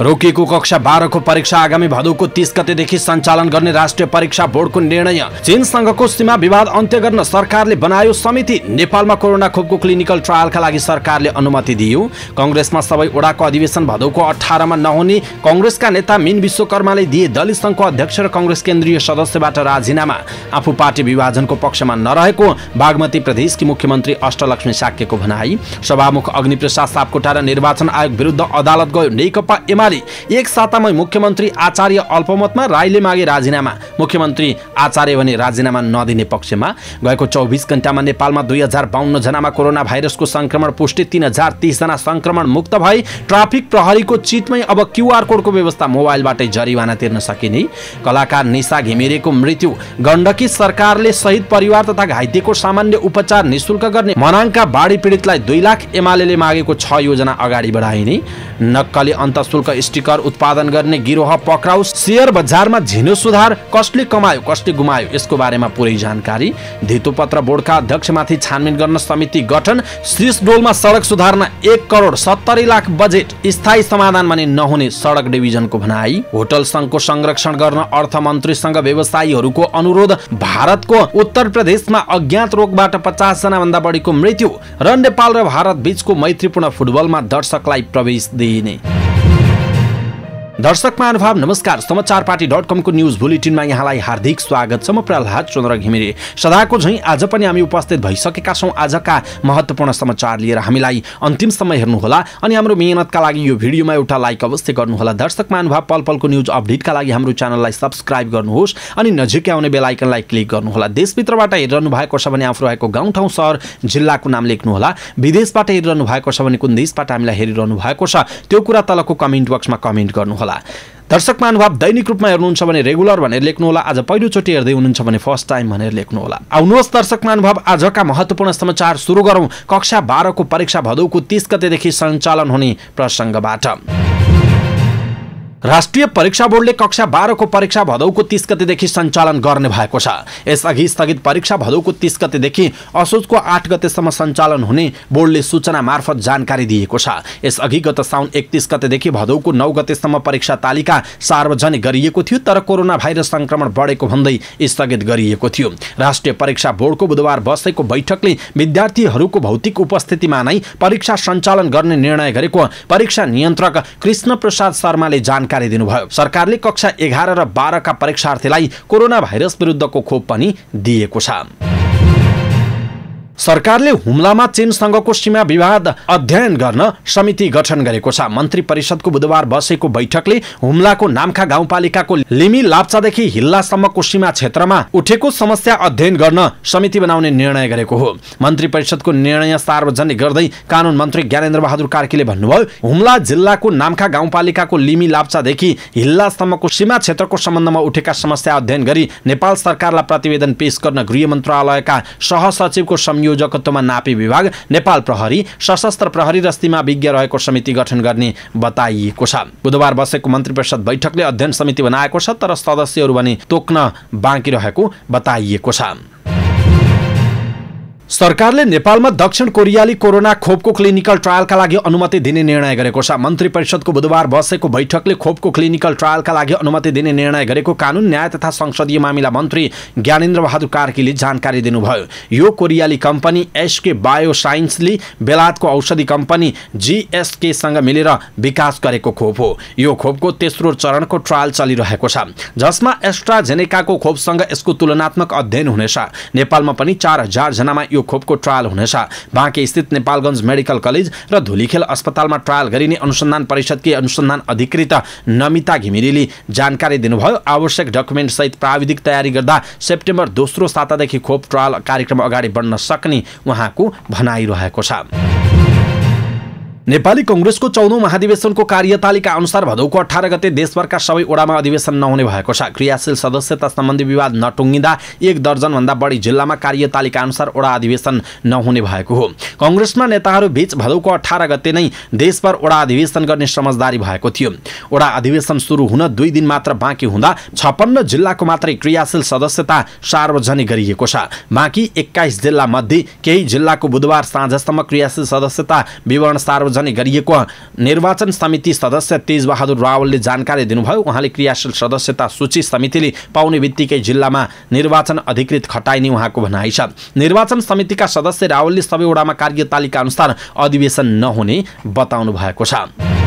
रोकिएको कक्षा बाह्रको परीक्षा आगामी भदौको तिस गतेदेखि सञ्चालन गर्ने राष्ट्रिय परीक्षा बोर्डको निर्णय चीनसँगको सीमा विवाद अन्त्य गर्न सरकारले बनायो समिति नेपालमा कोरोना खोपको क्लिनिकल ट्रायलका लागि सरकारले अनुमति दियो कङ्ग्रेसमा सबै ओडाको अधिवेशन भदौको अठारमा नहुने कङ्ग्रेसका नेता मिन विश्वकर्माले दिए दलित सङ्घको अध्यक्ष र कङ्ग्रेस केन्द्रीय सदस्यबाट राजीनामा आफू पार्टी विभाजनको पक्षमा नरहेको बागमती प्रदेशकी मुख्यमन्त्री अष्टलक्ष्मी साक्यको भनाई सभामुख अग्निप्रसाद सापकोटा र निर्वाचन आयोग विरुद्ध अदालत गयो नेकपा एमाले एक सातामै मुख्यमन्त्री आचार्य अल्पमतमा राईले मागे राजीनामा मुख्यमन्त्री आचार्य भने राजीनामा नदिने पक्षमा गएको चौबिस घन्टामा नेपालमा दुई हजार बाहन्नजनामा कोरोना भाइरसको सङ्क्रमण पुष्टि तिन हजार तिसजना सङ्क्रमण मुक्त भए ट्राफिक प्रहरीको चितमै अब क्युआर कोडको व्यवस्था मोबाइलबाटै जरिवाना तिर्न सकिने कलाकार निशा घिमिरेको मृत्यु गण्डकी सरकारले शहीद परिवार तथा घाइतेको सामान्य उपचार निशुल्क गर्ने मनाङका बाढी पीडितलाई दुई लाख एमाले मागेको छ योजना अगाडि बढाइने नक्कली अन्तशुल्क शुल्क स्टिकर उत्पादन गर्ने गिरोह पक्राउ सेयर बजारमा झिनो सुधार कसले कमायो कसले गुमायो यसको बारेमा पुरै जानकारी धितुपत्र बोर्डका अध्यक्षमाथि छानबिन गर्न समिति गठन श्रीष डोलमा सडक सुधार्न एक करोड सत्तरी लाख बजेट स्थायी समाधान भने नहुने सडक डिभिजनको भनाई होटल सङ्घको संरक्षण गर्न अर्थमन्त्रीसँग व्यवसायीहरूको अनुरोध भारतको उत्तर प्रदेशमा अज्ञात रोगबाट पचासजना भन्दा बढीको मृत्यु र नेपाल र भारत बीचको मैत्रीपूर्ण फुटबलमा दर्शकलाई प्रवेश दिइने दर्शक महानुभाव नमस्कार समाचार पार्टी डट कमको न्युज बुलेटिनमा यहाँलाई हार्दिक स्वागत छ म प्रहलाद चन्द्र घिमिरे सदाको झैँ आज पनि हामी उपस्थित भइसकेका छौँ आजका महत्त्वपूर्ण समाचार लिएर हामीलाई अन्तिम अन्तिमसम्म हेर्नुहोला अनि हाम्रो मिहिनेतका लागि यो भिडियोमा एउटा लाइक अवश्य गर्नुहोला दर्शक महानुभाव पल पलको न्युज अपडेटका लागि हाम्रो च्यानललाई सब्सक्राइब गर्नुहोस् अनि नजिकै आउने बेलायकनलाई क्लिक गर्नुहोला देशभित्रबाट हेरिरहनु भएको छ भने आफू रहेको गाउँठाउँ सहर जिल्लाको नाम लेख्नुहोला विदेशबाट हेरिरहनु भएको छ भने कुन देशबाट हामीलाई हेरिरहनु भएको छ त्यो कुरा तलको कमेन्ट बक्समा कमेन्ट गर्नुहोला होला दर्शक महानुभाव दैनिक रूपमा हेर्नुहुन्छ भने रेगुलर भनेर लेख्नुहोला आज पहिलोचोटि हेर्दै हुनुहुन्छ भने फर्स्ट टाइम भनेर लेख्नुहोला आउनुहोस् दर्शक महानुभाव आजका महत्त्वपूर्ण समाचार सुरु गरौँ कक्षा बाह्रको परीक्षा भदौको तिस गतेदेखि सञ्चालन हुने प्रसङ्गबाट राष्ट्रिय परीक्षा बोर्डले कक्षा बाह्रको परीक्षा भदौको तिस गतेदेखि सञ्चालन गर्ने भएको छ यसअघि स्थगित परीक्षा भदौको तिस गतेदेखि असोजको आठ गतेसम्म सञ्चालन हुने बोर्डले सूचना मार्फत जानकारी दिएको छ यसअघि गत साउन एकतिस गतेदेखि भदौको नौ गतेसम्म परीक्षा तालिका सार्वजनिक गरिएको थियो तर कोरोना भाइरस सङ्क्रमण बढेको भन्दै स्थगित गरिएको थियो राष्ट्रिय परीक्षा बोर्डको बुधबार बसेको बैठकले विद्यार्थीहरूको भौतिक उपस्थितिमा नै परीक्षा सञ्चालन गर्ने निर्णय गरेको परीक्षा नियन्त्रक कृष्ण प्रसाद शर्माले जानकारी जानकारी दिनुभयो सरकारले कक्षा एघार र बाह्रका परीक्षार्थीलाई कोरोना भाइरस विरुद्धको खोप पनि दिएको छ सरकारले हुम्लामा चीनसँगको सीमा विवाद अध्ययन गर्न समिति गठन गरेको छ मन्त्री परिषदको बुधबार बसेको बैठकले हुम्लाको नामखा गाउँपालिकाको लिमी लाप्चादेखि हिल्लासम्मको सीमा क्षेत्रमा उठेको समस्या अध्ययन गर्न समिति बनाउने निर्णय गरेको हो मन्त्री परिषदको निर्णय सार्वजनिक गर्दै कानुन मन्त्री ज्ञानेन्द्र बहादुर कार्कीले भन्नुभयो हुम्ला जिल्लाको नामखा गाउँपालिकाको लिमी लाप्चादेखि हिल्लासम्मको सीमा क्षेत्रको सम्बन्धमा उठेका समस्या अध्ययन गरी नेपाल सरकारलाई प्रतिवेदन पेश गर्न गृह मन्त्रालयका सहसचिवको संयोग संयोजकत्वमा नापी विभाग नेपाल प्रहरी सशस्त्र प्रहरी र सीमा विज्ञ रहेको समिति गठन गर्ने बताइएको छ बुधबार बसेको मन्त्री परिषद बैठकले अध्ययन समिति बनाएको छ तर सदस्यहरू भने तोक्न बाँकी रहेको बताइएको छ सरकारले नेपालमा दक्षिण कोरियाली कोरोना खोपको क्लिनिकल ट्रायलका लागि अनुमति दिने निर्णय गरेको छ मन्त्री परिषदको बुधबार बसेको बैठकले खोपको क्लिनिकल ट्रायलका लागि अनुमति दिने निर्णय गरेको कानुन न्याय तथा संसदीय मामिला मन्त्री ज्ञानेन्द्र बहादुर कार्कीले जानकारी दिनुभयो यो कोरियाली कम्पनी एसके बायो साइन्सले बेलायतको औषधि कम्पनी जिएसकेसँग मिलेर विकास गरेको खोप हो यो खोपको तेस्रो चरणको ट्रायल चलिरहेको छ जसमा एस्ट्राजेनेकाको खोपसँग यसको तुलनात्मक अध्ययन हुनेछ नेपालमा पनि चार हजारजनामा यो खोपको ट्रायल हुनेछ बाँके स्थित नेपालगञ्ज मेडिकल कलेज र धुलीखेल अस्पतालमा ट्रायल गरिने अनुसन्धान परिषदकी अनुसन्धान अधिकृत नमिता घिमिरेले जानकारी दिनुभयो आवश्यक डकुमेन्ट सहित प्राविधिक तयारी गर्दा सेप्टेम्बर दोस्रो सातादेखि खोप ट्रायल कार्यक्रम अगाडि बढ्न सक्ने उहाँको भनाइरहेको छ नेपाली कङ्ग्रेसको चौधौँ महाधिवेशनको कार्यतालिका अनुसार भदौको अठार गते देशभरका सबै ओडामा अधिवेशन नहुने भएको छ क्रियाशील सदस्यता सम्बन्धी विवाद नटुङ्गिँदा एक दर्जनभन्दा बढी जिल्लामा कार्यतालिका अनुसार ओडा अधिवेशन नहुने भएको हो कङ्ग्रेसमा नेताहरू बीच भदौको अठार गते नै देशभर ओडा अधिवेशन गर्ने समझदारी भएको थियो ओडा अधिवेशन सुरु हुन दुई दिन मात्र बाँकी हुँदा छप्पन्न जिल्लाको मात्रै क्रियाशील सदस्यता सार्वजनिक गरिएको छ बाँकी एक्काइस जिल्लामध्ये केही जिल्लाको बुधबार साँझसम्म क्रियाशील सदस्यता विवरण सार्वजनिक आयोजना गरिएको निर्वाचन समिति सदस्य तेजबहादुर रावलले जानकारी दिनुभयो उहाँले क्रियाशील सदस्यता सूची समितिले पाउने बित्तिकै जिल्लामा निर्वाचन अधिकृत खटाइने उहाँको भनाइ छ निर्वाचन समितिका सदस्य रावलले सबैवटामा कार्यतालिका अनुसार अधिवेशन नहुने बताउनु भएको छ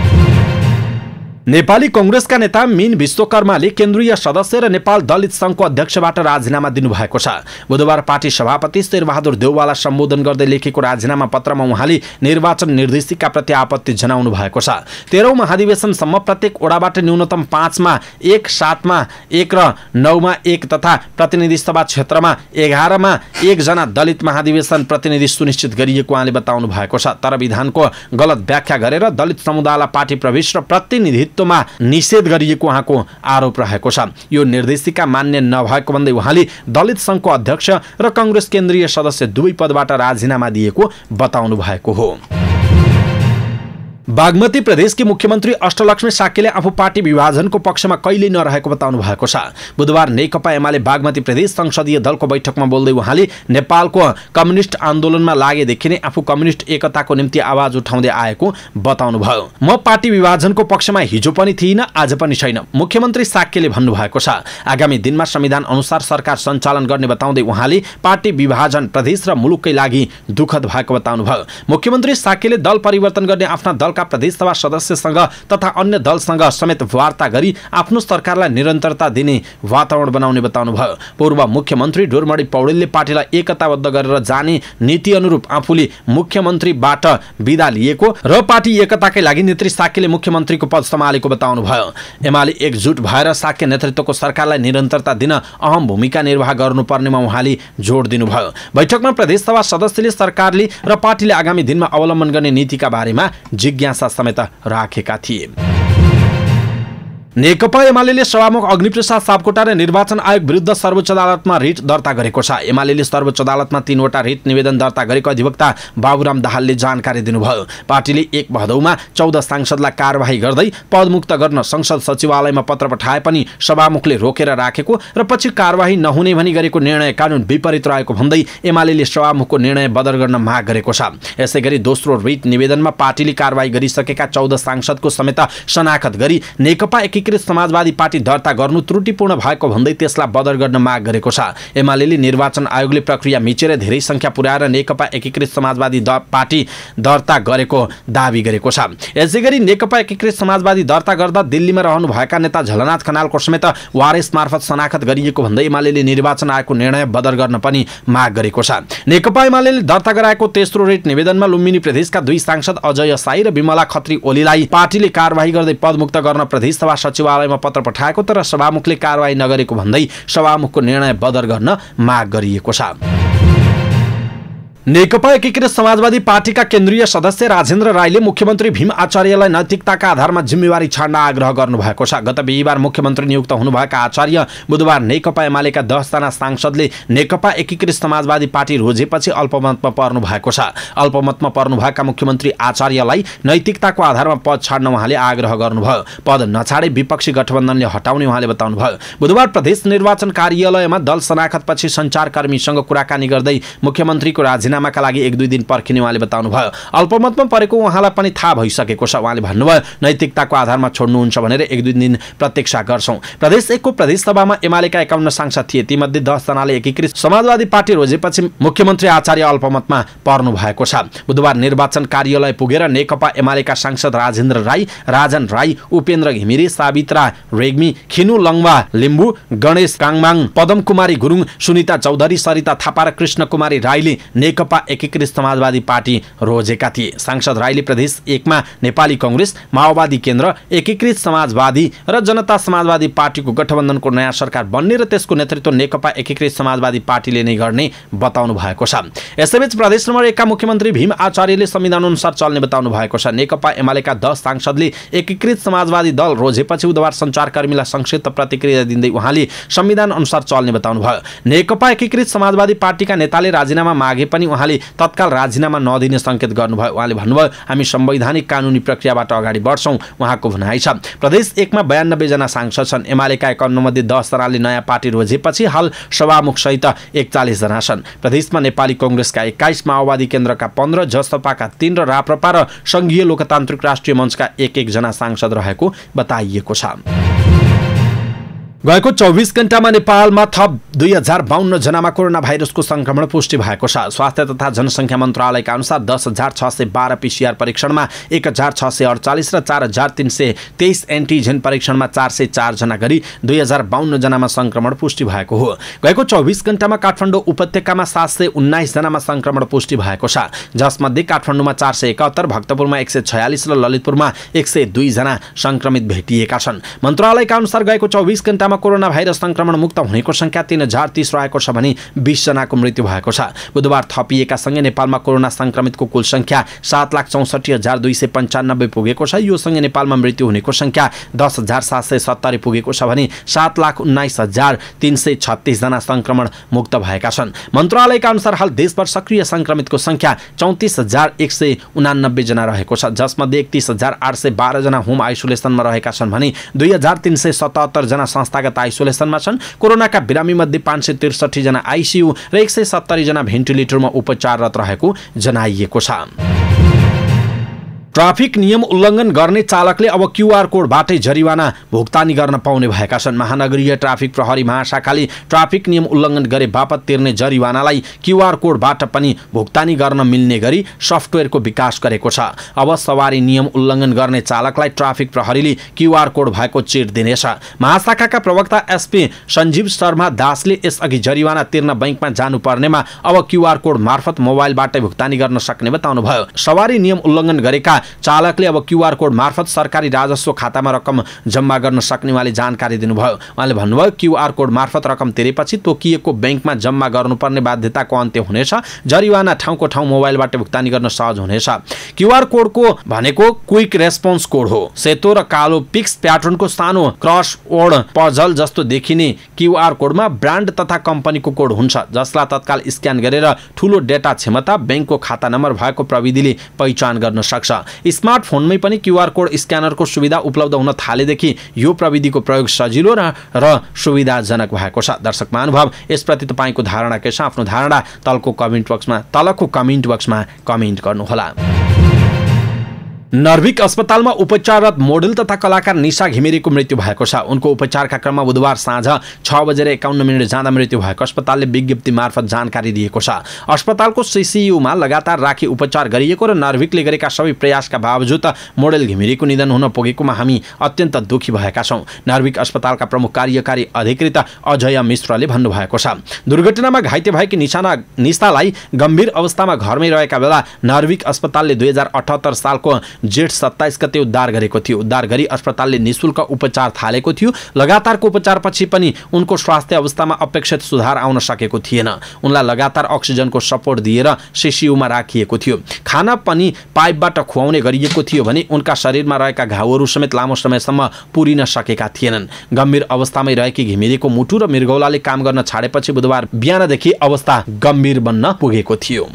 नेपाली कङ्ग्रेसका नेता मिन विश्वकर्माले केन्द्रीय सदस्य र नेपाल दलित सङ्घको अध्यक्षबाट राजीनामा दिनुभएको छ बुधबार पार्टी सभापति शेरबहादुर देउवालाई सम्बोधन गर्दै लेखेको राजीनामा पत्रमा उहाँले निर्वाचन निर्देशिका प्रति आपत्ति जनाउनु भएको छ तेह्रौँ महाधिवेशनसम्म प्रत्येक ओडाबाट न्यूनतम पाँचमा एक सातमा एक र नौमा एक तथा प्रतिनिधि सभा क्षेत्रमा एघारमा एकजना दलित महाधिवेशन प्रतिनिधि सुनिश्चित गरिएको उहाँले बताउनु भएको छ तर विधानको गलत व्याख्या गरेर दलित समुदायलाई पार्टी प्रवेश र प्रतिनिधि नेतृत्वमा निषेध गरिएको उहाँको आरोप रहेको छ यो निर्देशिका मान्य नभएको भन्दै उहाँले दलित सङ्घको अध्यक्ष र कङ्ग्रेस केन्द्रीय सदस्य दुवै पदबाट राजीनामा दिएको बताउनु भएको हो बागमती प्रदेशकी मुख्यमन्त्री अष्टलक्ष्मी साक्यले आफू पार्टी विभाजनको पक्षमा कहिल्यै नरहेको बताउनु भएको छ बुधबार नेकपा एमाले बागमती प्रदेश संसदीय दलको बैठकमा बोल्दै उहाँले नेपालको कम्युनिस्ट आन्दोलनमा लागेदेखि नै आफू कम्युनिस्ट एकताको निम्ति आवाज उठाउँदै आएको बताउनुभयो म पार्टी विभाजनको पक्षमा हिजो पनि थिइनँ आज पनि छैन मुख्यमन्त्री साक्यले भन्नुभएको छ आगामी दिनमा संविधान अनुसार सरकार सञ्चालन गर्ने बताउँदै उहाँले पार्टी विभाजन प्रदेश र मुलुककै लागि दुःखद भएको बताउनुभयो मुख्यमन्त्री साक्यले दल परिवर्तन गर्ने आफ्ना दल दलका प्रदेशसभा सदस्यसँग तथा अन्य दलसँग समेत वार्ता गरी आफ्नो सरकारलाई निरन्तरता दिने वातावरण बनाउने बताउनुभयो पूर्व मुख्यमन्त्री डोरमणी पौडेलले पार्टीलाई एकताबद्ध गरेर जाने नीति अनुरूप आफूले मुख्यमन्त्रीबाट विदा लिएको र पार्टी एकताकै लागि नेत्री साक्यले मुख्यमन्त्रीको पद सम्हालेको बताउनुभयो एमाले एकजुट भएर साक्य नेतृत्वको सरकारलाई निरन्तरता दिन अहम भूमिका निर्वाह गर्नुपर्नेमा उहाँले जोड दिनुभयो बैठकमा सभा सदस्यले सरकारले र पार्टीले आगामी दिनमा अवलम्बन गर्ने नीतिका बारेमा जिज्ञासा जिज्ञासा समेत राखेका थिए नेकपा एमाले सभामुख अग्निप्रसाद सापकोटा र निर्वाचन आयोग विरुद्ध सर्वोच्च अदालतमा रिट दर्ता गरेको छ एमाले सर्वोच्च अदालतमा तीनवटा रिट निवेदन दर्ता गरेको अधिवक्ता बाबुराम दाहालले जानकारी दिनुभयो पार्टीले एक भदौमा चौध सांसदलाई कारवाही गर्दै पदमुक्त गर्न संसद सचिवालयमा पत्र पठाए पनि सभामुखले रोकेर राखेको र पछि कारवाही नहुने भनी गरेको निर्णय कानुन विपरीत रहेको भन्दै एमाले सभामुखको निर्णय बदल गर्न माग गरेको छ यसै गरी दोस्रो रिट निवेदनमा पार्टीले कारवाही गरिसकेका चौध सांसदको समेत शनाखत गरी नेकपा एकी एकीकृत समाजवादी पार्टी दर्ता गर्नु त्रुटिपूर्ण भएको भन्दै त्यसलाई बदर गर्न माग गरेको छ एमाले निर्वाचन आयोगले प्रक्रिया मिचेर धेरै सङ्ख्या पुर्याएर नेकपा एकीकृत समाजवादी पार्टी दर्ता गरेको दावी गरेको छ यसै गरी नेकपा एकीकृत समाजवादी दर्ता गर्दा दिल्लीमा रहनुभएका नेता झलनाथ खनालको समेत वारेस मार्फत शनाखत गरिएको भन्दै एमाले निर्वाचन आयोगको निर्णय बदर गर्न पनि माग गरेको छ नेकपा एमाले दर्ता गराएको तेस्रो रेट निवेदनमा लुम्बिनी प्रदेशका दुई सांसद अजय साई र विमला खत्री ओलीलाई पार्टीले कार्यवाही गर्दै पदमुक्त गर्न प्रदेशसभा सचिवालयमा पत्र पठाएको तर सभामुखले कारवाही नगरेको भन्दै सभामुखको निर्णय बदर गर्न माग गरिएको छ नेकपा एकीकृत समाजवादी पार्टीका केन्द्रीय सदस्य राजेन्द्र राईले मुख्यमन्त्री भीम आचार्यलाई नैतिकताका आधारमा जिम्मेवारी छाड्न आग्रह गर्नुभएको छ गत बिहिबार मुख्यमन्त्री नियुक्त हुनुभएका आचार्य बुधबार नेकपा एमालेका दसजना सांसदले नेकपा एकीकृत समाजवादी पार्टी रोजेपछि अल्पमतमा पर्नु भएको छ अल्पमतमा पर्नुभएका मुख्यमन्त्री आचार्यलाई नैतिकताको आधारमा पद छाड्न उहाँले आग्रह गर्नुभयो पद नछाडे विपक्षी गठबन्धनले हटाउने उहाँले बताउनुभयो बुधबार प्रदेश निर्वाचन कार्यालयमा दल शनाखतपछि सञ्चारकर्मीसँग कुराकानी गर्दै मुख्यमन्त्रीको राजीनामा राजीनामाका लागि एक दुई दिन पर्खिने उहाँले बताउनुभयो अल्पमतमा परेको उहाँलाई पनि थाहा भइसकेको छ उहाँले भन्नुभयो नैतिकताको आधारमा छोड्नुहुन्छ भनेर एक दुई दिन प्रतीक्षा गर्छौँ प्रदेश एकको सभामा एमालेका एकाउन्न सांसद थिए तीमध्ये दसजनाले एकीकृत समाजवादी पार्टी रोजेपछि मुख्यमन्त्री आचार्य अल्पमतमा पर्नु भएको छ बुधबार निर्वाचन कार्यालय पुगेर नेकपा एमालेका सांसद राजेन्द्र राई राजन राई उपेन्द्र घिमिरे सावित्रा रेग्मी खिनु लङ्वा लिम्बू गणेश काङमाङ पदम कुमारी गुरुङ सुनिता चौधरी सरिता थापा र कृष्ण कुमारी राईले नेक नेकपा एकीकृत समाजवादी पार्टी रोजेका थिए सांसद राईले प्रदेश एकमा नेपाली कङ्ग्रेस माओवादी केन्द्र एकीकृत समाजवादी र जनता समाजवादी पार्टीको गठबन्धनको नयाँ सरकार बन्ने र त्यसको नेतृत्व नेकपा एकीकृत समाजवादी पार्टीले नै गर्ने बताउनु भएको छ यसैबीच प्रदेश नम्बर एकका मुख्यमन्त्री भीम आचार्यले संविधान अनुसार चल्ने बताउनु भएको छ नेकपा एमालेका दस सांसदले एकीकृत समाजवादी दल रोजेपछि बुधबार सञ्चारकर्मीलाई संक्षिप्त प्रतिक्रिया दिँदै उहाँले संविधान अनुसार चल्ने बताउनुभयो नेकपा एकीकृत समाजवादी पार्टीका नेताले राजीनामा मागे पनि उहाँले तत्काल राजीनामा नदिने सङ्केत गर्नुभयो उहाँले भन्नुभयो हामी संवैधानिक कानुनी प्रक्रियाबाट अगाडि बढ्छौँ उहाँको भनाइ छ प्रदेश एकमा बयानब्बेजना सांसद छन् एमालेका एकाउन्नमध्ये दसजनाले नयाँ पार्टी रोजेपछि हाल सभामुखसहित एकचालिसजना छन् प्रदेशमा नेपाली कङ्ग्रेसका एक्काइस माओवादी केन्द्रका पन्ध्र जसपाका तीन र राप्रपा र सङ्घीय लोकतान्त्रिक राष्ट्रिय मञ्चका एक एकजना सांसद रहेको बताइएको छ गएको चौबिस घण्टामा नेपालमा थप दुई हजार बाहन्न जनामा कोरोना भाइरसको संक्रमण पुष्टि भएको छ स्वास्थ्य तथा जनसङ्ख्या मन्त्रालयका अनुसार दस हजार छ सय बाह्र पिसिआर परीक्षणमा एक हजार छ सय अडचालिस र चार हजार तिन सय तेइस एन्टिजेन परीक्षणमा चार सय चारजना गरी दुई हजार बाहन्न जनामा संक्रमण पुष्टि भएको हो गएको चौबिस घण्टामा काठमाडौँ उपत्यकामा सात सय उन्नाइसजनामा संक्रमण पुष्टि भएको छ जसमध्ये काठमाडौँमा चार सय एकात्तर भक्तपुरमा एक सय छयालिस र ललितपुरमा एक सय दुईजना संक्रमित भेटिएका छन् मन्त्रालयका अनुसार गएको चौबिस घण्टामा जिल्लामा कोरोना भाइरस संक्रमण मुक्त हुनेको संख्या तिन हजार तिस रहेको छ भने बिसजनाको मृत्यु भएको छ बुधबार थपिएका सँगै नेपालमा कोरोना संक्रमितको कुल संख्या सात लाख चौसठी हजार दुई सय पन्चानब्बे पुगेको छ यो सँगै नेपालमा मृत्यु हुनेको संख्या दस हजार सात सय सत्तरी पुगेको छ भने सात लाख उन्नाइस हजार तिन सय छत्तिसजना संक्रमण मुक्त भएका छन् मन्त्रालयका अनुसार हाल देशभर सक्रिय संक्रमितको संख्या चौतिस हजार एक सय उनानब्बेजना रहेको छ जसमध्ये एकतिस हजार आठ सय बाह्रजना होम आइसोलेसनमा रहेका छन् भने दुई हजार तिन सय सतहत्तरजना संस्था संस्थागत आइसोलेसनमा छन् कोरोनाका बिरामीमध्ये पाँच सय त्रिसठीजना जना र एक सय सत्तरीजना भेन्टिलेटरमा उपचाररत रहेको जनाइएको छ ट्राफिक नियम उल्लङ्घन गर्ने चालकले अब क्युआर कोडबाटै जरिवाना भुक्तानी गर्न पाउने भएका छन् महानगरीय ट्राफिक प्रहरी महाशाखाले ट्राफिक नियम उल्लङ्घन गरे बापत तिर्ने जरिवानालाई क्युआर कोडबाट पनि भुक्तानी गर्न मिल्ने गरी सफ्टवेयरको विकास गरेको छ अब सवारी नियम उल्लङ्घन गर्ने चालकलाई ट्राफिक प्रहरीले क्युआर कोड भएको चिट दिनेछ महाशाखाका प्रवक्ता एसपी सञ्जीव शर्मा दासले यसअघि जरिवाना तिर्न बैङ्कमा जानुपर्नेमा अब क्युआर कोड मार्फत मोबाइलबाटै भुक्तानी गर्न सक्ने बताउनुभयो सवारी नियम उल्लङ्घन गरेका चालकले अब क्युआर कोड मार्फत सरकारी राजस्व खातामा रकम जम्मा गर्न सक्ने उहाँले जानकारी दिनुभयो उहाँले भन्नुभयो क्युआर कोड मार्फत रकम तिरेपछि तोकिएको ब्याङ्कमा जम्मा गर्नुपर्ने बाध्यताको अन्त्य हुनेछ जरिवाना ठाउँको ठाउँ मोबाइलबाट भुक्तानी गर्न सहज हुनेछ क्युआर कोडको भनेको क्विक रेस्पोन्स कोड हो सेतो र कालो पिक्स प्याटर्नको सानो क्रस ओड पजल जस्तो देखिने क्युआर कोडमा ब्रान्ड तथा कम्पनीको कोड हुन्छ जसलाई तत्काल स्क्यान गरेर ठुलो डेटा क्षमता ब्याङ्कको खाता नम्बर भएको प्रविधिले पहिचान गर्न सक्छ स्मार्टफोनमै पनि क्युआर कोड स्क्यानरको सुविधा उपलब्ध हुन थालेदेखि यो प्रविधिको प्रयोग सजिलो र र सुविधाजनक भएको छ दर्शक महानुभाव यसप्रति तपाईँको धारणा के छ आफ्नो धारणा तलको कमेन्ट बक्समा तलको कमेन्ट बक्समा कमेन्ट गर्नुहोला नर्भिक अस्पतालमा उपचाररत मोडल तथा कलाकार निशा घिमिरेको मृत्यु भएको छ उनको उपचारका क्रममा बुधबार साँझ छ बजेर एकाउन्न मिनट जाँदा मृत्यु भएको अस्पतालले विज्ञप्ति मार्फत जानकारी दिएको छ अस्पतालको सिसियुमा लगातार राखी उपचार गरिएको र नर्भिकले गरेका सबै प्रयासका बावजुद मोडेल घिमिरेको निधन हुन पुगेकोमा हामी अत्यन्त दुखी भएका छौँ नर्भिक अस्पतालका प्रमुख कार्यकारी अधिकृत अजय मिश्रले भन्नुभएको छ दुर्घटनामा घाइते भएकी निशाना निशालाई गम्भीर अवस्थामा घरमै रहेका बेला नर्भिक अस्पतालले दुई सालको जेठ सत्ताइस गते उद्धार गरेको थियो उद्धार गरी अस्पतालले निशुल्क उपचार थालेको थियो लगातारको उपचारपछि पनि उनको स्वास्थ्य अवस्थामा अपेक्षित सुधार आउन सकेको थिएन उनलाई लगातार अक्सिजनको सपोर्ट दिएर सिसियुमा राखिएको थियो खाना पनि पाइपबाट खुवाउने गरिएको थियो भने उनका शरीरमा रहेका घाउहरू समेत लामो समयसम्म पुरिन सकेका थिएनन् गम्भीर अवस्थामै रहेकी घिमिरेको मुटु र मृगौलाले काम गर्न छाडेपछि बुधबार बिहानदेखि अवस्था गम्भीर बन्न पुगेको थियो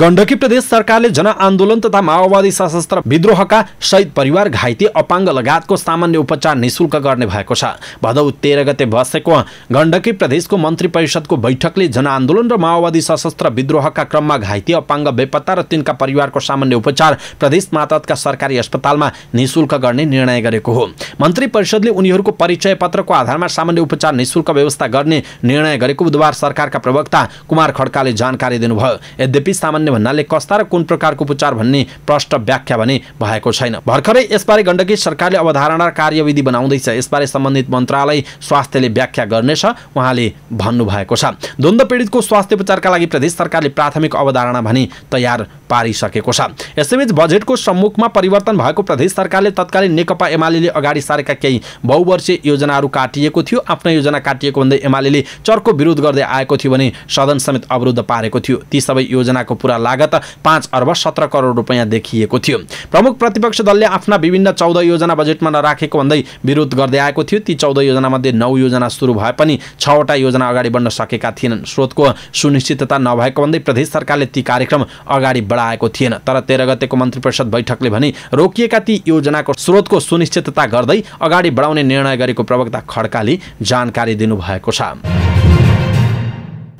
गण्डकी प्रदेश सरकारले जनआन्दोलन तथा माओवादी सशस्त्र विद्रोहका शहीद परिवार घाइते अपाङ्ग लगायतको सामान्य उपचार निशुल्क गर्ने भएको छ भदौ तेह्र गते बसेको गण्डकी प्रदेशको मन्त्री परिषदको बैठकले जनआन्दोलन र माओवादी सशस्त्र विद्रोहका क्रममा घाइते अपाङ्ग बेपत्ता र तिनका परिवारको सामान्य उपचार प्रदेश मातहतका सरकारी अस्पतालमा निशुल्क गर्ने निर्णय गरेको हो मन्त्री परिषदले उनीहरूको परिचय पत्रको आधारमा सामान्य उपचार निशुल्क व्यवस्था गर्ने निर्णय गरेको बुधबार सरकारका प्रवक्ता कुमार खड्काले जानकारी दिनुभयो यद्यपि सामान्य भन्नाले कस्ता र कुन प्रकारको उपचार भन्ने प्रष्ट व्याख्या भने भएको छैन भर्खरै यसबारे गण्डकी सरकारले अवधारणा कार्यविधि बनाउँदैछ यसबारे सम्बन्धित मन्त्रालय स्वास्थ्यले व्याख्या गर्नेछ उहाँले भन्नुभएको छ द्वन्द पीडितको स्वास्थ्य उपचारका लागि प्रदेश सरकारले प्राथमिक अवधारणा भने तयार पारिसकेको छ यसैबीच बजेटको सम्मुखमा परिवर्तन भएको प्रदेश सरकारले तत्कालीन नेकपा एमाले अगाडि सारेका केही बहुवर्षीय योजनाहरू काटिएको थियो आफ्नो योजना काटिएको भन्दै एमाले चर्को विरोध गर्दै आएको थियो भने सदन समेत अवरुद्ध पारेको थियो ती सबै योजनाको कुरा लागत पाँच अर्ब सत्र करोड रुपियाँ देखिएको थियो प्रमुख प्रतिपक्ष दलले आफ्ना विभिन्न चौध योजना बजेटमा नराखेको भन्दै विरोध गर्दै आएको थियो ती चौध योजनामध्ये नौ योजना सुरु भए पनि छवटा योजना अगाडि बढ्न सकेका थिएनन् स्रोतको सुनिश्चितता नभएको भन्दै प्रदेश सरकारले ती कार्यक्रम अगाडि बढाएको थिएन तर तेह्र गतेको मन्त्री परिषद बैठकले भने रोकिएका ती योजनाको स्रोतको सुनिश्चितता गर्दै अगाडि बढाउने निर्णय गरेको प्रवक्ता खड्काले जानकारी दिनुभएको छ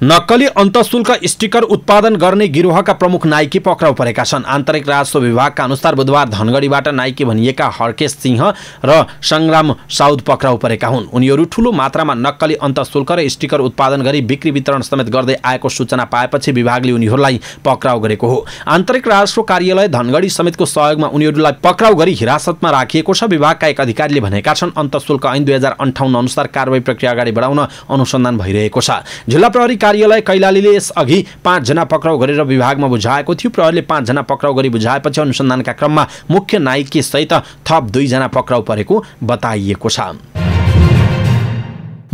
नक्कली अन्तशुल्क स्टिकर उत्पादन गर्ने गिरोहका प्रमुख नाइकी पक्राउ परेका छन् आन्तरिक राजस्व विभागका अनुसार बुधबार धनगढीबाट नाइकी भनिएका हर्केश सिंह र सङ्ग्राम साउद पक्राउ परेका हुन् उनीहरू ठूलो मात्रामा नक्कली अन्तशुल्क र स्टिकर उत्पादन गरी बिक्री वितरण समेत गर्दै आएको सूचना पाएपछि विभागले उनीहरूलाई पक्राउ गरेको हो आन्तरिक राजस्व कार्यालय धनगढी समेतको सहयोगमा उनीहरूलाई पक्राउ गरी हिरासतमा राखिएको छ विभागका एक अधिकारीले भनेका छन् अन्तशुल्क ऐन दुई हजार अन्ठाउन्न अनुसार कारवाही प्रक्रिया अगाडि बढाउन अनुसन्धान भइरहेको छ जिल्ला प्रहरी कार्यालय कैलालीले यसअघि पाँचजना पक्राउ गरेर विभागमा बुझाएको थियो प्रहरले पाँचजना पक्राउ गरी बुझाएपछि अनुसन्धानका क्रममा मुख्य सहित थप दुईजना पक्राउ परेको बताइएको छ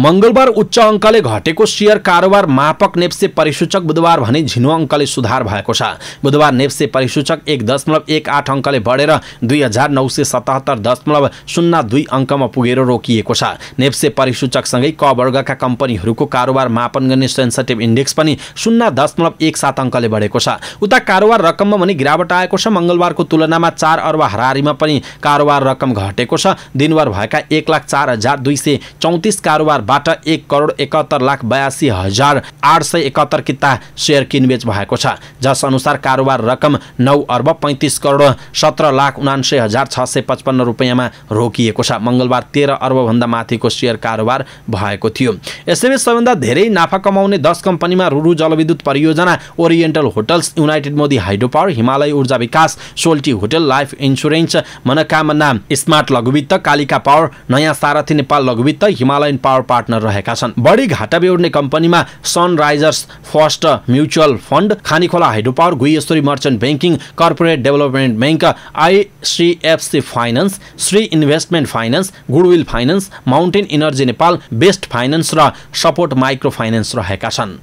मंगलबार उच्च अङ्कले घटेको सेयर कारोबार मापक नेप्से परिसूचक बुधबार भने झिनो अङ्कले सुधार भएको छ बुधबार नेप्से परिसूचक एक दशमलव एक आठ अङ्कले बढेर दुई हजार नौ सय सतहत्तर दशमलव शून्य दुई अङ्कमा पुगेर रोकिएको छ नेप्से परिसूचकसँगै क वर्गका कम्पनीहरूको कारोबार मापन गर्ने सेन्सेटिभ इन्डेक्स पनि शून्य दशमलव एक सात अङ्कले बढेको छ उता कारोबार रकममा भने गिरावट आएको छ मङ्गलबारको तुलनामा चार अर्ब हरारीमा पनि कारोबार रकम घटेको छ दिनभर भएका एक लाख चार हजार दुई सय चौतिस कारोबार बजारबाट एक करोड एकात्तर लाख बयासी हजार आठ सय एकहत्तर किता सेयर किनबेच भएको छ जस अनुसार कारोबार रकम नौ अर्ब पैँतिस करोड सत्र लाख उनासे हजार छ सय पचपन्न रुपियाँमा रोकिएको छ मङ्गलबार तेह्र अर्बभन्दा माथिको सेयर कारोबार भएको थियो यसैबीच सबैभन्दा धेरै नाफा कमाउने दस कम्पनीमा रुरु जलविद्युत परियोजना oriental hotels united Modi hydro power Himalaya ऊर्जा विकास Soaltee hotel life insurance Manakamana smart लघुवित्त कालिका पावर नयाँ सारथी नेपाल लघुवित्त हिमालयन पावर पार्टनर रहेका छन् बढी घाटा बेहोर्ने कम्पनीमा sunrisers first mutual fund Khanikhola hydropower गुइस्तोरी merchant banking corporate development bank ICFC finance Shri investment finance goodwill finance mountain energy Nepal best finance र सपोर्ट माइक्रो फाइनेन्स रहेका छन्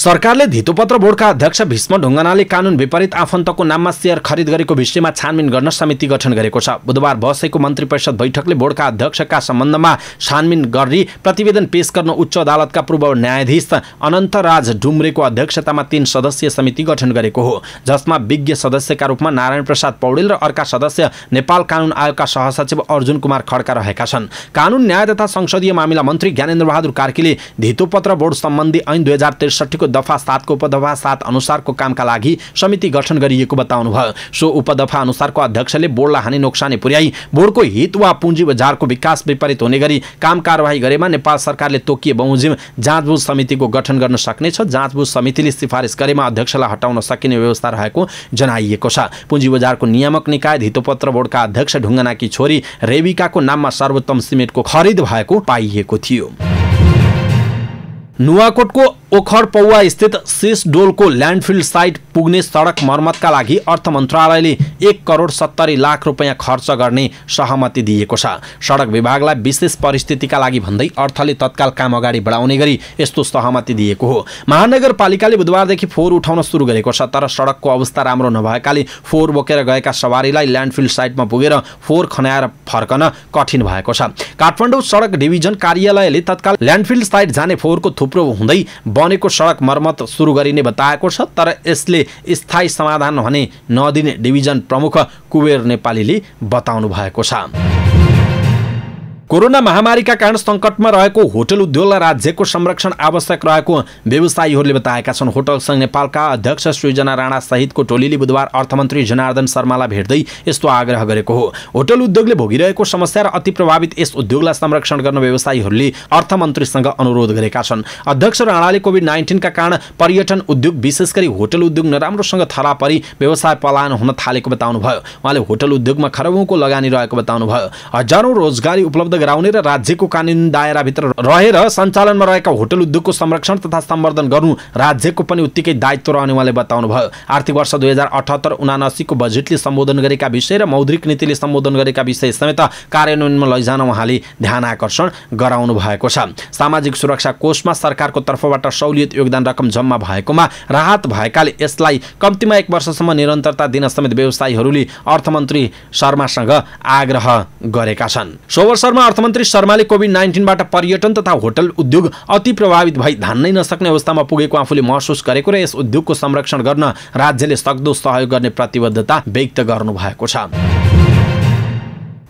सरकारले धितोपत्र बोर्डका अध्यक्ष भीष्म ढुङ्गनाले कानुन विपरीत आफन्तको नाममा सेयर खरिद गरेको विषयमा छानबिन गर्न समिति गठन गरेको छ बुधबार बसेको मन्त्री परिषद बैठकले बोर्डका अध्यक्षका सम्बन्धमा छानबिन गरी प्रतिवेदन पेश गर्न उच्च अदालतका पूर्व न्यायाधीश अनन्तराज डुम्रेको अध्यक्षतामा तीन सदस्यीय समिति गठन गरेको हो जसमा विज्ञ सदस्यका रूपमा नारायण प्रसाद पौडेल र अर्का सदस्य नेपाल कानुन आयोगका सहसचिव अर्जुन कुमार खड्का रहेका छन् कानुन न्याय तथा संसदीय मामिला मन्त्री ज्ञानेन्द्र बहादुर कार्कीले धितोपत्र बोर्ड सम्बन्धी ऐन दुई हजार संविधानको दफा सातको उपदफा सात अनुसारको कामका लागि समिति गठन गरिएको बताउनुभयो सो उपदफा अनुसारको अध्यक्षले बोर्डलाई हानि नोक्सानी पुर्याई बोर्डको हित वा पुँजी बजारको विकास विपरीत हुने गरी काम कारवाही गरेमा नेपाल सरकारले तोकिए बमोजिम जाँचबुझ समितिको गठन गर्न सक्नेछ जाँचबुझ समितिले सिफारिस गरेमा अध्यक्षलाई हटाउन सकिने व्यवस्था रहेको जनाइएको छ पुँजी बजारको नियामक निकाय धितोपत्र बोर्डका अध्यक्ष ढुङ्गानाकी छोरी रेविकाको नाममा सर्वोत्तम सिमेन्टको खरिद भएको पाइएको थियो नुवाकोटको ओखर पौवा स्थित डोलको ल्यान्डफिल्ड साइट पुग्ने सडक मर्मतका लागि अर्थ मन्त्रालयले एक करोड सत्तरी लाख रुपियाँ खर्च गर्ने सहमति दिएको छ सडक विभागलाई विशेष परिस्थितिका लागि भन्दै अर्थले तत्काल काम अगाडि बढाउने गरी यस्तो सहमति दिएको हो महानगरपालिकाले बुधबारदेखि फोहोर उठाउन सुरु गरेको छ तर सडकको अवस्था राम्रो नभएकाले फोहोर बोकेर गएका सवारीलाई ल्यान्डफिल्ड साइटमा पुगेर फोहोर खनाएर फर्कन कठिन भएको छ काठमाडौँ सडक डिभिजन कार्यालयले तत्काल ल्यान्डफिल्ड साइट जाने फोहोरको थुप्रो हुँदै बनेको सडक मर्मत सुरु गरिने बताएको छ तर यसले स्थायी समाधान हुने नदिने डिभिजन प्रमुख कुबेर नेपालीले बताउनु भएको छ कोरोना महामारीका कारण सङ्कटमा रहेको होटल उद्योगलाई राज्यको संरक्षण आवश्यक रहेको व्यवसायीहरूले बताएका छन् होटल सङ्घ नेपालका अध्यक्ष सृजना राणा सहितको टोलीले बुधबार अर्थमन्त्री जनार्दन शर्मालाई भेट्दै यस्तो आग्रह गरेको हो होटल उद्योगले भोगिरहेको समस्या र अति प्रभावित यस उद्योगलाई संरक्षण गर्न व्यवसायीहरूले अर्थमन्त्रीसँग अनुरोध गरेका छन् अध्यक्ष राणाले कोभिड नाइन्टिनका कारण पर्यटन उद्योग विशेष गरी होटल उद्योग नराम्रोसँग थला परि व्यवसाय पलायन हुन थालेको बताउनुभयो उहाँले होटल उद्योगमा खरबौँको लगानी रहेको बताउनुभयो हजारौँ रोजगारी उपलब्ध गराउने र राज्यको कानुन दायराभित्र रहेर सञ्चालनमा रहेका होटल उद्योगको संरक्षण तथा सम्वर्धन गर्नु राज्यको पनि उत्तिकै दायित्व रहने उहाँले बताउनुभयो आर्थिक वर्ष दुई हजार अठहत्तर उनासीको बजेटले सम्बोधन गरेका विषय र मौद्रिक नीतिले सम्बोधन गरेका विषय समेत कार्यान्वयनमा लैजान उहाँले ध्यान आकर्षण गराउनु भएको छ सामाजिक सुरक्षा कोषमा सरकारको तर्फबाट सहुलियत योगदान रकम जम्मा भएकोमा राहत भएकाले यसलाई कम्तीमा एक वर्षसम्म निरन्तरता दिन समेत व्यवसायीहरूले अर्थमन्त्री शर्मासँग आग्रह गरेका छन् सोवर अर्थमन्त्री शर्माले कोभिड नाइन्टिनबाट पर्यटन तथा होटल उद्योग अति प्रभावित भई धान्नै नसक्ने अवस्थामा पुगेको आफूले महसुस गरेको र यस उद्योगको संरक्षण गर्न राज्यले सक्दो सहयोग गर्ने प्रतिबद्धता व्यक्त गर्नुभएको छ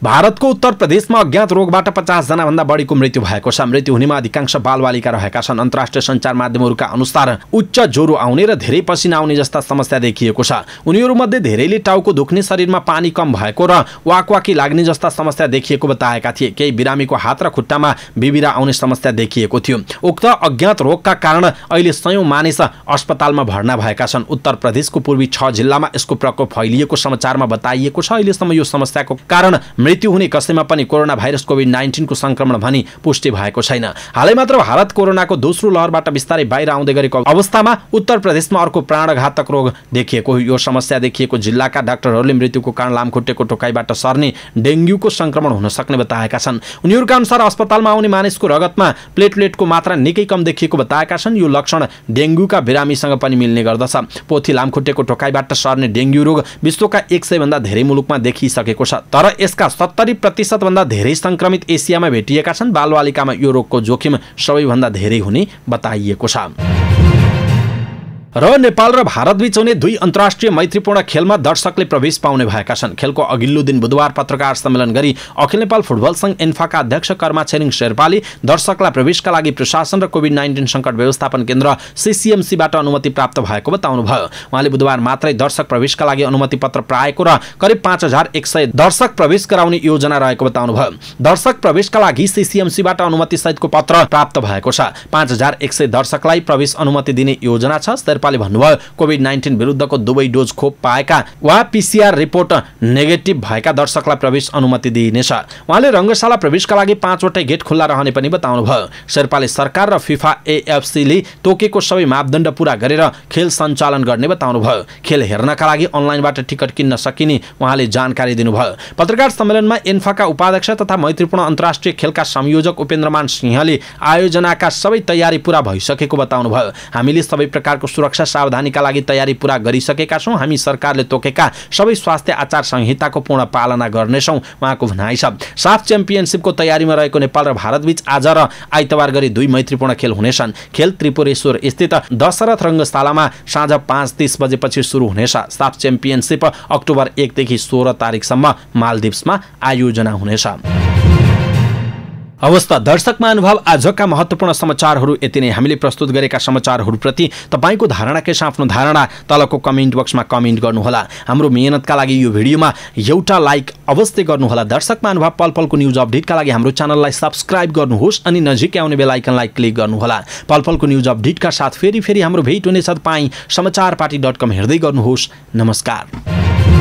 भारतको उत्तर प्रदेशमा अज्ञात रोगबाट पचासजनाभन्दा बढीको मृत्यु भएको छ मृत्यु हुनेमा अधिकांश बालबालिका रहेका छन् अन्तर्राष्ट्रिय सञ्चार माध्यमहरूका अनुसार उच्च ज्वरो आउने र धेरै पसिना आउने जस्ता समस्या देखिएको छ उनीहरू मध्ये धेरैले टाउको दुख्ने शरीरमा पानी कम भएको र वाकवाकी लाग्ने जस्ता समस्या देखिएको बताएका थिए केही बिरामीको हात र खुट्टामा बिबिरा आउने समस्या देखिएको थियो उक्त अज्ञात रोगका कारण अहिले सयौं मानिस अस्पतालमा भर्ना भएका छन् उत्तर प्रदेशको पूर्वी छ जिल्लामा यसको प्रकोप फैलिएको समाचारमा बताइएको छ अहिलेसम्म यो समस्याको कारण मृत्यु हुने कसैमा पनि कोरोना भाइरस कोभिड नाइन्टिनको सङ्क्रमण भनी पुष्टि भएको छैन हालै मात्र भारत कोरोनाको दोस्रो लहरबाट बिस्तारै बाहिर आउँदै गरेको अवस्थामा उत्तर प्रदेशमा अर्को प्राणघातक रोग देखिएको यो समस्या देखिएको जिल्लाका डाक्टरहरूले मृत्युको कारण लामखुट्टेको टोकाइबाट सर्ने डेङ्गुको सङ्क्रमण हुन सक्ने बताएका छन् उनीहरूका अनुसार अस्पतालमा आउने मानिसको रगतमा प्लेटलेटको मात्रा निकै कम देखिएको बताएका छन् यो लक्षण डेङ्गुका बिरामीसँग पनि मिल्ने गर्दछ पोथी लामखुट्टेको टोकाइबाट सर्ने डेङ्गु रोग विश्वका एक सयभन्दा धेरै मुलुकमा देखिसकेको छ तर यसका सत्तरी प्रतिशतभन्दा धेरै सङ्क्रमित एसियामा भेटिएका छन् बालबालिकामा यो रोगको जोखिम सबैभन्दा धेरै हुने बताइएको छ र नेपाल र भारत बीच हुने दुई अन्तर्राष्ट्रिय मैत्रीपूर्ण खेलमा दर्शकले प्रवेश पाउने भएका छन् खेलको अघिल्लो दिन बुधबार पत्रकार सम्मेलन गरी अखिल नेपाल फुटबल संघ एन्फाका अध्यक्ष कर्मा छेरिङ शेर्पाले दर्शकलाई प्रवेशका लागि प्रशासन र कोभिड नाइन्टिन सङ्कट व्यवस्थापन केन्द्र सिसिएमसीबाट अनुमति प्राप्त भएको बताउनुभयो उहाँले बुधबार मात्रै दर्शक प्रवेशका लागि अनुमति पत्र पाएको र करिब पाँच हजार एक सय दर्शक प्रवेश गराउने योजना रहेको बताउनुभयो दर्शक प्रवेशका लागि सिसिएमसीबाट अनुमति सहितको पत्र प्राप्त भएको छ पाँच हजार एक सय दर्शकलाई प्रवेश अनुमति दिने योजना छ शेर्पाले भन्नुभयो कोभिड नाइन्टिन विरुद्धको दुवै डोज खोप पाएका वा पिसिआर रिपोर्ट नेगेटिभ भएका दर्शकलाई प्रवेश अनुमति दिइनेछ उहाँले रङ्गशाला प्रवेशका लागि पाँचवटै गेट खुल्ला रहने पनि बताउनुभयो शेर्पाले सरकार र फिफा एएफसीले तोकेको सबै मापदण्ड पुरा गरेर खेल सञ्चालन गर्ने बताउनुभयो खेल हेर्नका लागि अनलाइनबाट टिकट किन्न सकिने उहाँले जानकारी दिनुभयो पत्रकार सम्मेलनमा एन्फाका उपाध्यक्ष तथा मैत्रीपूर्ण अन्तर्राष्ट्रिय खेलका संयोजक उपेन्द्रमान सिंहले आयोजनाका सबै तयारी पुरा भइसकेको बताउनुभयो हामीले सबै प्रकारको सुरक्षा सुरक्षा सावधानीका लागि तयारी पूरा गरिसकेका छौँ हामी सरकारले तोकेका सबै स्वास्थ्य आचार संहिताको पूर्ण पालना गर्नेछौँ उहाँको भनाइ छ साफ च्याम्पियनसिपको तयारीमा रहेको नेपाल र भारतबीच आज र आइतबार गरी दुई मैत्रीपूर्ण खेल हुनेछन् खेल त्रिपुरेश्वर स्थित दशरथ रङ्गशालामा साँझ पाँच तिस बजेपछि सुरु हुनेछ साफ च्याम्पियनसिप अक्टोबर एकदेखि सोह्र तारिकसम्म मालदिप्समा आयोजना हुनेछ हवस् त दर्शक महानुभाव आजका महत्त्वपूर्ण समाचारहरू यति नै हामीले प्रस्तुत गरेका समाचारहरूप्रति तपाईँको धारणा के छ आफ्नो धारणा तलको कमेन्ट बक्समा कमेन्ट गर्नुहोला हाम्रो मेहनतका लागि यो भिडियोमा एउटा लाइक अवश्य गर्नुहोला दर्शक महानुभाव पल पलको न्युज अपडेटका लागि हाम्रो च्यानललाई सब्सक्राइब गर्नुहोस् अनि नजिकै आउने बेलायकनलाई क्लिक गर्नुहोला पल पलको न्युज अपडेटका साथ फेरि फेरि हाम्रो भेट हुनेछ तपाईँ समाचार पार्टी डट कम हेर्दै गर्नुहोस् नमस्कार